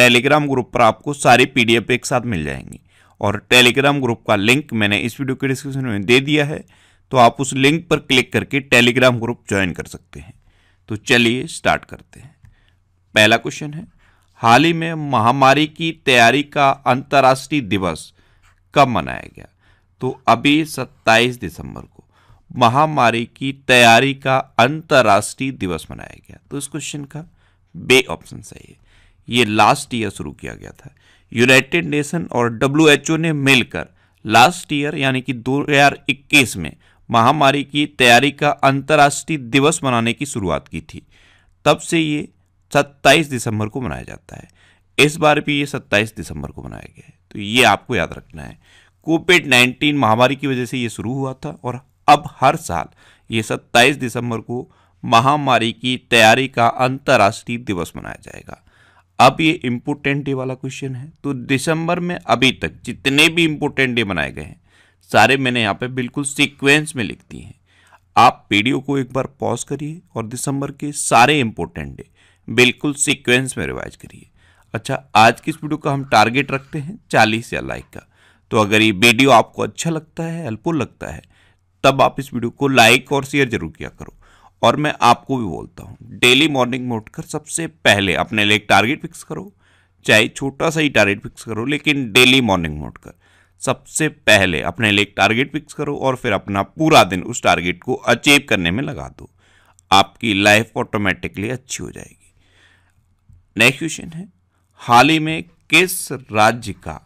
Telegram group पर आपको सारी पीडीएफ एक साथ मिल जाएंगी और टेलीग्राम ग्रुप का लिंक मैंने इस वीडियो के डिस्क्रिप्शन में दे दिया है तो आप उस लिंक पर क्लिक करके टेलीग्राम ग्रुप ज्वाइन कर सकते हैं तो चलिए स्टार्ट करते हैं पहला क्वेश्चन है हाल ही में महामारी की तैयारी का अंतर्राष्ट्रीय दिवस कब मनाया गया तो अभी 27 दिसंबर को महामारी की तैयारी का अंतर्राष्ट्रीय दिवस मनाया गया तो इस क्वेश्चन का बे ऑप्शन सही है ये लास्ट ईयर शुरू किया गया था यूनाइटेड नेशन और डब्ल्यू ने मिलकर लास्ट ईयर यानी कि 2021 में महामारी की तैयारी का अंतर्राष्ट्रीय दिवस मनाने की शुरुआत की थी तब से ये 27 दिसंबर को मनाया जाता है इस बार भी ये 27 दिसंबर को मनाया गया है तो ये आपको याद रखना है कोविड 19 महामारी की वजह से ये शुरू हुआ था और अब हर साल ये 27 दिसंबर को महामारी की तैयारी का अंतर्राष्ट्रीय दिवस मनाया जाएगा अब ये इम्पोर्टेंट डे वाला क्वेश्चन है तो दिसंबर में अभी तक जितने भी इम्पोर्टेंट डे मनाए गए हैं सारे मैंने यहाँ पे बिल्कुल सीक्वेंस में लिख दिए हैं आप वीडियो को एक बार पॉज करिए और दिसंबर के सारे इम्पोर्टेंट डे बिल्कुल सीक्वेंस में रिवाइज करिए अच्छा आज की इस वीडियो का हम टारगेट रखते हैं चालीस या लाइक का तो अगर ये वीडियो आपको अच्छा लगता है हेल्पफुल लगता है तब आप इस वीडियो को लाइक और शेयर जरूर किया करो और मैं आपको भी बोलता हूँ डेली मॉर्निंग में उठकर सबसे पहले अपने लिए एक टारगेट फिक्स करो चाहे छोटा सा ही टारगेट फिक्स करो लेकिन डेली मॉर्निंग में उठकर सबसे पहले अपने लिए एक टारगेट फिक्स करो और फिर अपना पूरा दिन उस टारगेट को अचीव करने में लगा दो आपकी लाइफ ऑटोमेटिकली अच्छी हो जाएगी नेक्स्ट क्वेश्चन है हाल ही में किस राज्य का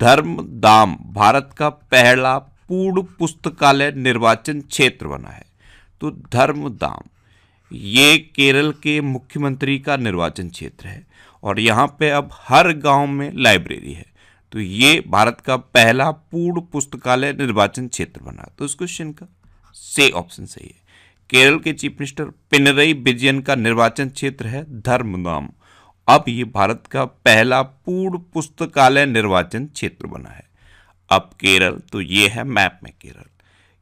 धर्म दाम भारत का पहला पूर्ण पुस्तकालय निर्वाचन क्षेत्र बना है तो दाम ये केरल के मुख्यमंत्री का निर्वाचन क्षेत्र है और यहाँ पे अब हर गांव में लाइब्रेरी है तो ये भारत का पहला पूर्ण पुस्तकालय निर्वाचन क्षेत्र बना तो इस क्वेश्चन का से ऑप्शन सही है केरल के चीफ मिनिस्टर पिनरई विजयन का निर्वाचन क्षेत्र है धर्मधाम अब ये भारत का पहला पूर्ण पुस्तकालय निर्वाचन क्षेत्र बना है अब केरल तो ये है मैप में केरल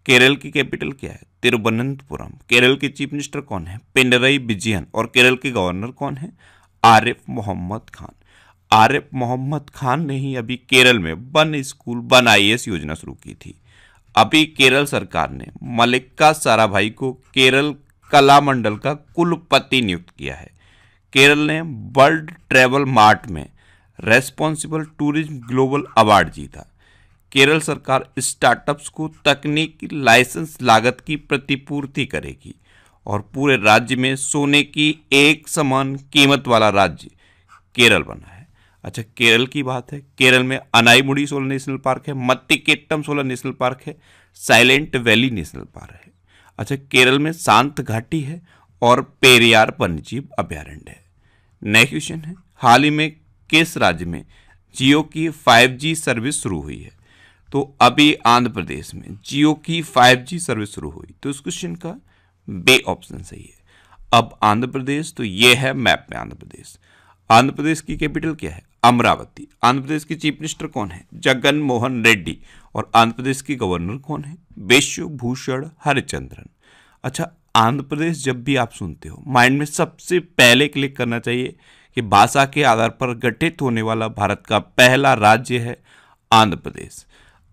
केरल की कैपिटल क्या है तिरुवनंतपुरम केरल के चीफ मिनिस्टर कौन है पिंडरई विजयन और केरल के गवर्नर कौन है आरिफ मोहम्मद खान आरिफ मोहम्मद खान ने ही अभी केरल में वन स्कूल वन आई योजना शुरू की थी अभी केरल सरकार ने मलिक्का साराभाई को केरल कला मंडल का कुलपति नियुक्त किया है केरल ने वर्ल्ड ट्रेवल मार्ट में रेस्पॉन्सिबल टूरिज्म ग्लोबल अवार्ड जीता केरल सरकार स्टार्टअप्स को तकनीकी लाइसेंस लागत की प्रतिपूर्ति करेगी और पूरे राज्य में सोने की एक समान कीमत वाला राज्य केरल बना है अच्छा केरल की बात है केरल में अनाईमुड़ी सोलर नेशनल पार्क है मत्तिकेट्टम सोलर नेशनल पार्क है साइलेंट वैली नेशनल पार्क है अच्छा केरल में शांत घाटी है और पेरियार वन्यजीव अभ्यारण्य है नेक्स्ट क्वेश्चन है हाल ही में किस राज्य में जियो की 5G सर्विस शुरू हुई है तो अभी आंध्र प्रदेश में जियो की 5G सर्विस शुरू हुई तो इस क्वेश्चन का बे ऑप्शन सही है अब आंध्र प्रदेश तो ये है मैप में आंध्र प्रदेश आंध्र प्रदेश की कैपिटल क्या है अमरावती आंध्र प्रदेश की चीफ मिनिस्टर कौन है जगन मोहन रेड्डी और आंध्र प्रदेश की गवर्नर कौन है विश्वभूषण हरिचंद्रन अच्छा आंध्र प्रदेश जब भी आप सुनते हो माइंड में सबसे पहले क्लिक करना चाहिए कि भाषा के आधार पर गठित होने वाला भारत का पहला राज्य है आंध्र प्रदेश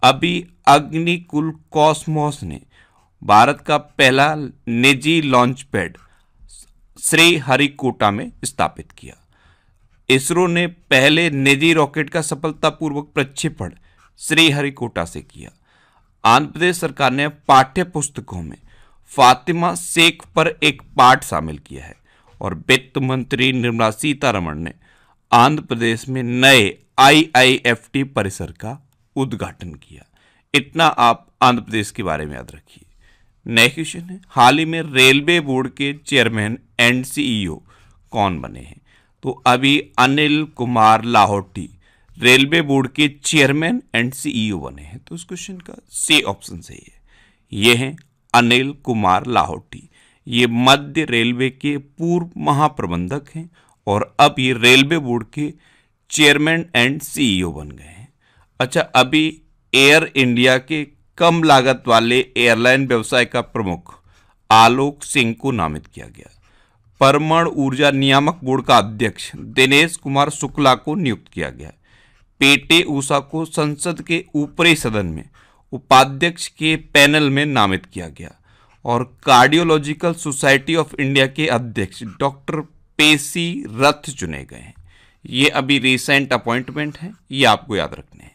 अभी अग्निकुल कॉस्मोस ने भारत का पहला निजी लॉन्च पैड श्री हरिकोटा में स्थापित किया इसरो ने पहले निजी रॉकेट का सफलतापूर्वक प्रक्षेपण श्री हरिकोटा से किया आंध्र प्रदेश सरकार ने पाठ्य पुस्तकों में फातिमा शेख पर एक पाठ शामिल किया है और वित्त मंत्री निर्मला सीतारमण ने आंध्र प्रदेश में नए आईआईएफटी परिसर का उद्घाटन किया इतना आप आंध्र प्रदेश के बारे में याद रखिए नेक्स्ट क्वेश्चन है हाल ही में रेलवे बोर्ड के चेयरमैन एंड सीईओ कौन बने हैं तो अभी अनिल कुमार लाहौटी रेलवे बोर्ड के चेयरमैन एंड सीईओ बने हैं तो इस क्वेश्चन का सी ऑप्शन सही है ये हैं अनिल कुमार लाहौटी ये मध्य रेलवे के पूर्व महाप्रबंधक हैं और अब ये रेलवे बोर्ड के चेयरमैन एंड सीईओ बन गए अच्छा अभी एयर इंडिया के कम लागत वाले एयरलाइन व्यवसाय का प्रमुख आलोक सिंह को नामित किया गया परमाणु ऊर्जा नियामक बोर्ड का अध्यक्ष दिनेश कुमार शुक्ला को नियुक्त किया गया पेटे ऊषा को संसद के ऊपरी सदन में उपाध्यक्ष के पैनल में नामित किया गया और कार्डियोलॉजिकल सोसाइटी ऑफ इंडिया के अध्यक्ष डॉक्टर पेसी रथ चुने गए हैं ये अभी रिसेंट अपॉइंटमेंट हैं ये आपको याद रखने हैं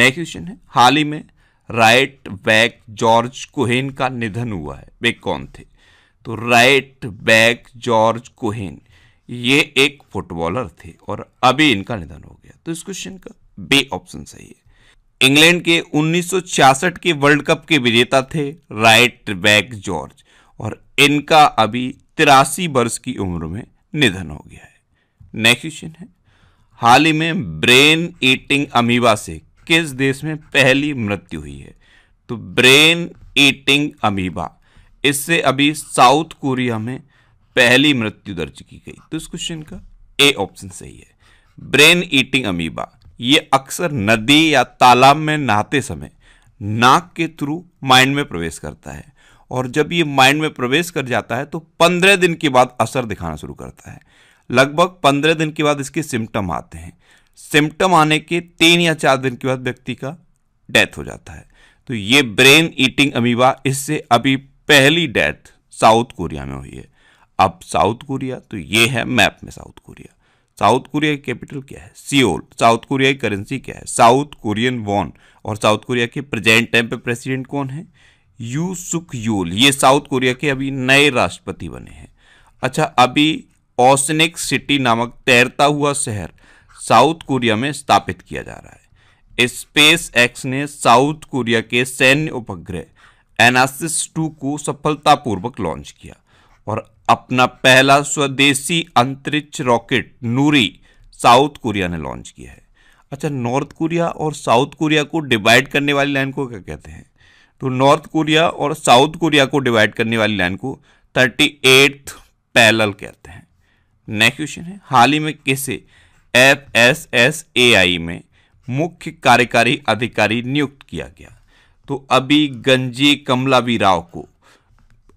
नेक्स्ट क्वेश्चन है हाल ही में राइट बैक जॉर्ज कोहेन का निधन हुआ है वे कौन थे तो राइट बैक जॉर्ज कोहेन ये एक फुटबॉलर थे और अभी इनका निधन हो गया तो इस क्वेश्चन का बे ऑप्शन सही है इंग्लैंड के 1966 के वर्ल्ड कप के विजेता थे राइट बैक जॉर्ज और इनका अभी तिरासी वर्ष की उम्र में निधन हो गया है नेक्स्ट क्वेश्चन है हाल ही में ब्रेन ईटिंग अमीबा से किस देश में पहली मृत्यु हुई है तो ब्रेन ईटिंग अमीबा इससे अभी साउथ कोरिया में पहली मृत्यु दर्ज की गई तो इस क्वेश्चन का ए ऑप्शन सही है ब्रेन ईटिंग अमीबा ये अक्सर नदी या तालाब में नहाते समय नाक के थ्रू माइंड में प्रवेश करता है और जब ये माइंड में प्रवेश कर जाता है तो पंद्रह दिन के बाद असर दिखाना शुरू करता है लगभग पंद्रह दिन के बाद इसके सिम्टम आते हैं सिम्टम आने के तीन या चार दिन के बाद व्यक्ति का डेथ हो जाता है तो ये ब्रेन ईटिंग अमीबा इससे अभी पहली डेथ साउथ कोरिया में हुई है अब साउथ कोरिया तो ये है मैप में साउथ कोरिया साउथ कोरिया की कैपिटल क्या है सियोल साउथ कोरिया की करेंसी क्या है साउथ कोरियन वॉन और साउथ कोरिया के प्रेजेंट टाइम पे प्रेसिडेंट कौन है यू सुक यूल ये साउथ कोरिया के अभी नए राष्ट्रपति बने हैं अच्छा अभी ओसनिक सिटी नामक तैरता हुआ शहर साउथ कोरिया में स्थापित किया जा रहा है स्पेस एक्स ने साउथ कोरिया के सैन्य उपग्रह एनासिस टू को सफलतापूर्वक लॉन्च किया और अपना पहला स्वदेशी अंतरिक्ष रॉकेट नूरी साउथ कोरिया ने लॉन्च किया है अच्छा नॉर्थ कोरिया और साउथ कोरिया को डिवाइड करने वाली लाइन को क्या कहते हैं तो नॉर्थ कोरिया और साउथ कोरिया को डिवाइड करने वाली लाइन को थर्टी एट्थ पैरल कहते हैं नेक्स्ट क्वेश्चन है हाल ही में किसे F S S A I में मुख्य कार्यकारी अधिकारी नियुक्त किया गया तो अभी गंजे कमलावी राव को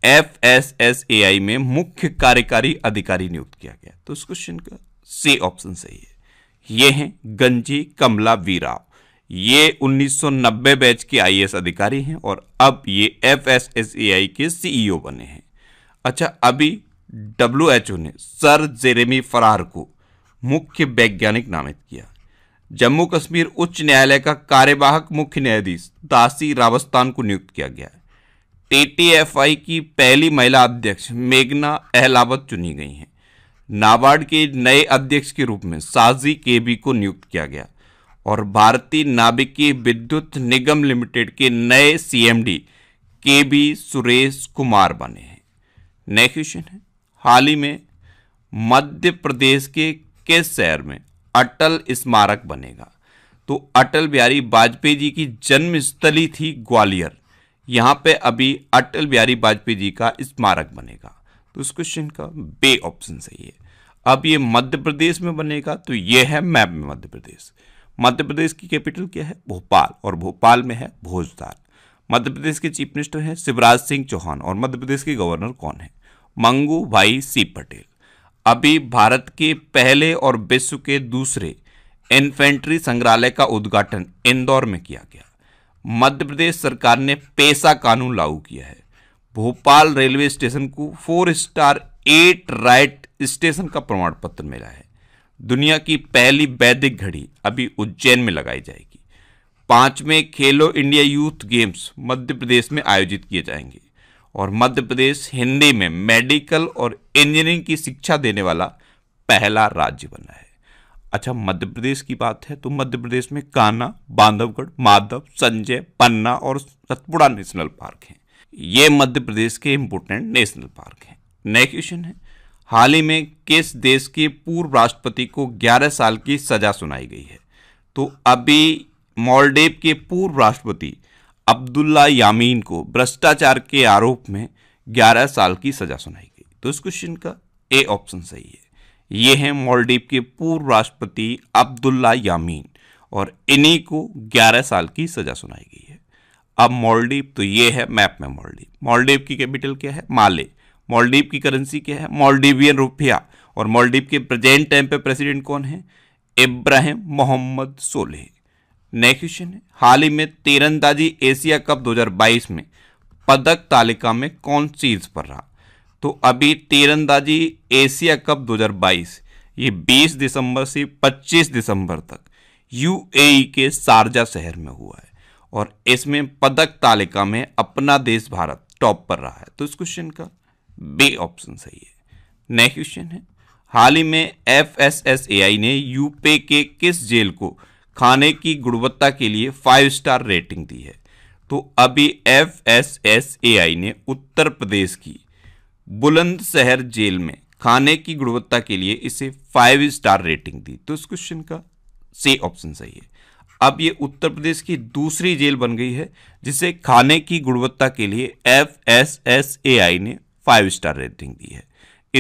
F S S A I में मुख्य कार्यकारी अधिकारी नियुक्त किया गया तो इस क्वेश्चन का सी ऑप्शन सही है ये हैं गंजी कमला वी राव ये 1990 बैच के आईएएस अधिकारी हैं और अब ये F S S A I के सीईओ e बने हैं अच्छा अभी डब्ल्यू एच ओ ने सर जेरेमी फरार को मुख्य वैज्ञानिक नामित किया जम्मू कश्मीर उच्च न्यायालय का कार्यवाहक मुख्य न्यायाधीश दासी रावस्तान को नियुक्त किया गया टीटीएफआई की पहली महिला अध्यक्ष मेघना अहलावत चुनी गई हैं नाबार्ड के नए अध्यक्ष के रूप में साजी केबी को नियुक्त किया गया और भारतीय नाभिकीय विद्युत निगम लिमिटेड के नए सीएमडी केबी सुरेश कुमार बने हैं नेक्स्ट क्वेश्चन है हाल ही में मध्य प्रदेश के किस शहर में अटल स्मारक बनेगा तो अटल बिहारी वाजपेयी जी की जन्मस्थली थी ग्वालियर यहाँ पे अभी अटल बिहारी वाजपेयी जी का स्मारक बनेगा तो इस क्वेश्चन का बे ऑप्शन सही है अब ये मध्य प्रदेश में बनेगा तो ये है मैप में मध्य प्रदेश मध्य प्रदेश की कैपिटल क्या है भोपाल और भोपाल में है भोजदार मध्य प्रदेश के चीफ मिनिस्टर हैं शिवराज सिंह चौहान और मध्य प्रदेश के गवर्नर कौन है मंगू भाई सी पटेल अभी भारत के पहले और विश्व के दूसरे इन्फेंट्री संग्रहालय का उद्घाटन इंदौर में किया गया मध्य प्रदेश सरकार ने पेशा कानून लागू किया है भोपाल रेलवे स्टेशन को four star eat right station का प्रमाण पत्र मिला है दुनिया की पहली वैदिक घड़ी अभी उज्जैन में लगाई जाएगी पांचवें Khelo India youth games Madhya Pradesh में आयोजित किए जाएंगे और मध्य प्रदेश हिंदी में मेडिकल और इंजीनियरिंग की शिक्षा देने वाला पहला राज्य बना है अच्छा मध्य प्रदेश की बात है तो मध्य प्रदेश में काना बांधवगढ़ माधव संजय पन्ना और सतपुड़ा नेशनल पार्क हैं ये मध्य प्रदेश के इम्पोर्टेंट नेशनल पार्क हैं नेक्स्ट क्वेश्चन है हाल ही में किस देश के पूर्व राष्ट्रपति को 11 साल की सजा सुनाई गई है तो अभी मॉलडेव के पूर्व राष्ट्रपति अब्दुल्ला यामीन को भ्रष्टाचार के आरोप में 11 साल की सजा सुनाई गई तो इस क्वेश्चन का ए ऑप्शन सही है ये हैं मॉलडीव के पूर्व राष्ट्रपति अब्दुल्ला यामीन और इन्हीं को 11 साल की सजा सुनाई गई है अब मॉलडीव तो ये है मैप में मॉलडीव मॉलडीव की कैपिटल क्या है माले मॉलडीव की करेंसी क्या है मॉलडीवियन रुपया और मॉलडीव के प्रेजेंट टाइम पे प्रेसिडेंट कौन है इब्राहिम मोहम्मद सोलह नेक्स्ट क्वेश्चन है हाल ही में तीरंदाजी एशिया कप 2022 में पदक तालिका में कौन चीज पर रहा तो अभी तीरंदाजी एशिया कप 2022 ये 20 दिसंबर से 25 दिसंबर तक यूएई के शारजा शहर में हुआ है और इसमें पदक तालिका में अपना देश भारत टॉप पर रहा है तो इस क्वेश्चन का बी ऑप्शन सही है नेक्स्ट क्वेश्चन है हाल ही में एफ ने यूपे के किस जेल को खाने की गुणवत्ता के लिए फाइव स्टार रेटिंग दी है तो अभी F S S A I ने उत्तर प्रदेश की बुलंदशहर जेल में खाने की गुणवत्ता के लिए इसे फाइव स्टार रेटिंग दी तो इस क्वेश्चन का से ऑप्शन सही है अब ये उत्तर प्रदेश की दूसरी जेल बन गई है जिसे खाने की गुणवत्ता के लिए F S S A I ने फाइव स्टार रेटिंग दी है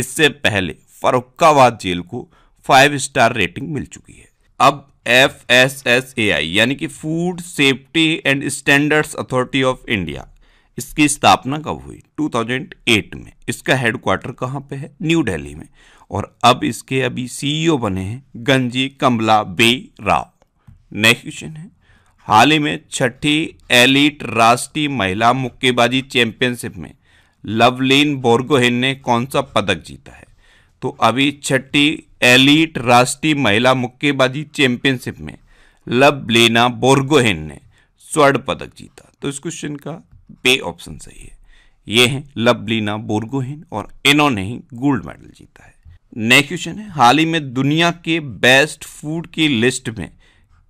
इससे पहले फरुखाबाद जेल को फाइव स्टार रेटिंग मिल चुकी है अब F S S A I यानी कि food safety and standards authority of India इसकी स्थापना कब हुई 2008 में इसका हेडक्वार्टर कहाँ पे है न्यू दिल्ली में और अब इसके अभी सीईओ e बने हैं गंजी कमला बे राव नेक्स्ट क्वेश्चन है हाल ही में छठी एलिट राष्ट्रीय महिला मुक्केबाजी चैंपियनशिप में लवलीन बोर्गोहेन ने कौन सा पदक जीता है तो अभी छठी एलिट राष्ट्रीय महिला मुक्केबाजी चैंपियनशिप में लब लेना बोर्गोहेन ने स्वर्ण पदक जीता तो इस क्वेश्चन का बे ऑप्शन सही है ये हैं लबलीना बोर्गोहेन और इन्होंने ही गोल्ड मेडल जीता है नेक्स्ट क्वेश्चन है हाल ही में दुनिया के बेस्ट फूड की लिस्ट में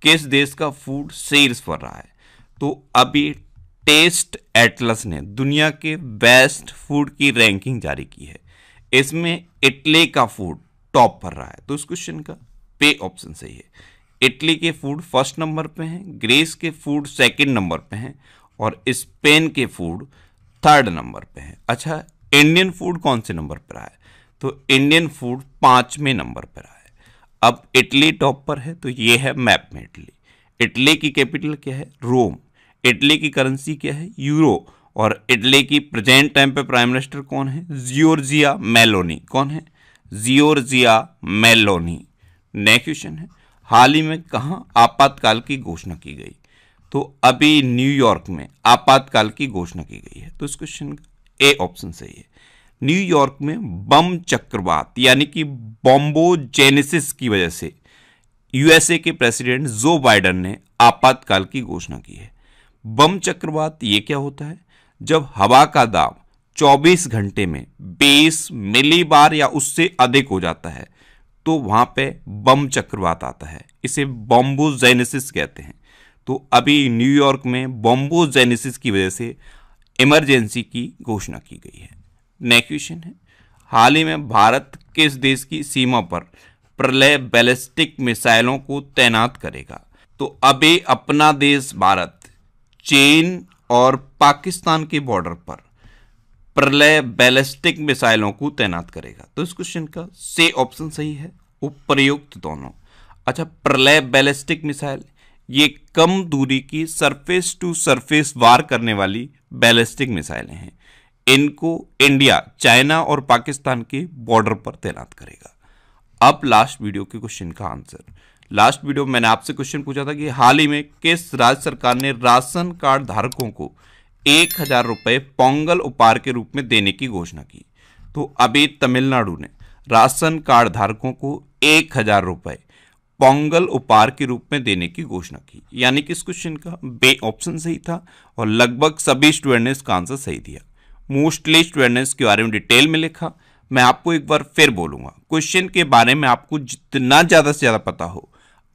किस देश का फूड सेल्स पर रहा है तो अभी टेस्ट एटलस ने दुनिया के बेस्ट फूड की रैंकिंग जारी की है इसमें इटली का फूड टॉप पर रहा है तो इस क्वेश्चन का पे ऑप्शन सही है इटली के फूड फर्स्ट नंबर पे हैं ग्रीस के फूड सेकंड नंबर पे हैं और स्पेन के फूड थर्ड नंबर पे हैं अच्छा इंडियन फूड कौन से नंबर पर आया तो इंडियन फूड पांचवें नंबर पर आया अब इटली टॉप पर है तो ये है मैप में इटली इटली की कैपिटल क्या है रोम इटली की करेंसी क्या है यूरो और इटली की प्रेजेंट टाइम पे प्राइम मिनिस्टर कौन है जियोर्जिया मेलोनी कौन है जियोर्जिया मेलोनी नेक्स्ट क्वेश्चन है हाल ही में कहाँ आपातकाल की घोषणा की गई तो अभी न्यूयॉर्क में आपातकाल की घोषणा की गई है तो इस क्वेश्चन ए ऑप्शन सही है न्यूयॉर्क में बम चक्रवात यानी कि बॉम्बोजेनेसिस की वजह से यूएसए के प्रेसिडेंट जो बाइडन ने आपातकाल की घोषणा की है बम चक्रवात ये क्या होता है जब हवा का दाब 24 घंटे में 20 मिली बार या उससे अधिक हो जाता है तो वहां पे बम चक्रवात आता है इसे बॉम्बोजेनेसिस कहते हैं तो अभी न्यूयॉर्क में बॉम्बोजेनेसिस की वजह से इमरजेंसी की घोषणा की गई है नेक्स्ट क्वेश्चन है हाल ही में भारत किस देश की सीमा पर प्रलय बैलिस्टिक मिसाइलों को तैनात करेगा तो अभी अपना देश भारत चीन और पाकिस्तान के बॉर्डर पर प्रलय बैलिस्टिक मिसाइलों को तैनात करेगा तो इस क्वेश्चन का से ऑप्शन सही है उपयुक्त दोनों अच्छा प्रलय बैलिस्टिक मिसाइल ये कम दूरी की सरफेस टू सरफेस वार करने वाली बैलिस्टिक मिसाइलें हैं इनको इंडिया चाइना और पाकिस्तान के बॉर्डर पर तैनात करेगा अब लास्ट वीडियो के क्वेश्चन का आंसर लास्ट वीडियो में मैंने आपसे क्वेश्चन पूछा था कि हाल ही में किस राज्य सरकार ने राशन कार्ड धारकों को एक हजार रुपये पोंगल उपहार के रूप में देने की घोषणा की तो अभी तमिलनाडु ने राशन कार्ड धारकों को एक हजार रुपये पोंगल उपहार के रूप में देने की घोषणा की यानी कि इस क्वेश्चन का बे ऑप्शन सही था और लगभग सभी स्टूडेंट ने इसका आंसर सही दिया मोस्टली स्टूडेंट ने इसके बारे में डिटेल में लिखा मैं आपको एक बार फिर बोलूंगा क्वेश्चन के बारे में आपको जितना ज़्यादा से ज़्यादा पता हो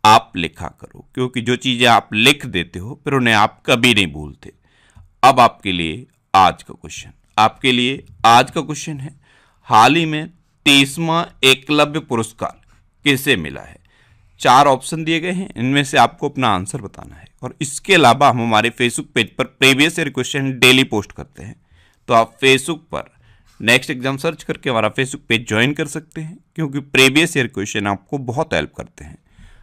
आप लिखा करो क्योंकि जो चीज़ें आप लिख देते हो फिर उन्हें आप कभी नहीं भूलते अब आपके लिए आज का क्वेश्चन आपके लिए आज का क्वेश्चन है हाल ही में तीसवा एकलव्य पुरस्कार किसे मिला है चार ऑप्शन दिए गए हैं इनमें से आपको अपना आंसर बताना है और इसके अलावा हम हमारे फेसबुक पेज पर previous year question daily post करते हैं तो आप फेसबुक पर नेक्स्ट एग्जाम सर्च करके हमारा फेसबुक पेज ज्वाइन कर सकते हैं क्योंकि प्रीवियस ईयर क्वेश्चन आपको बहुत हेल्प करते हैं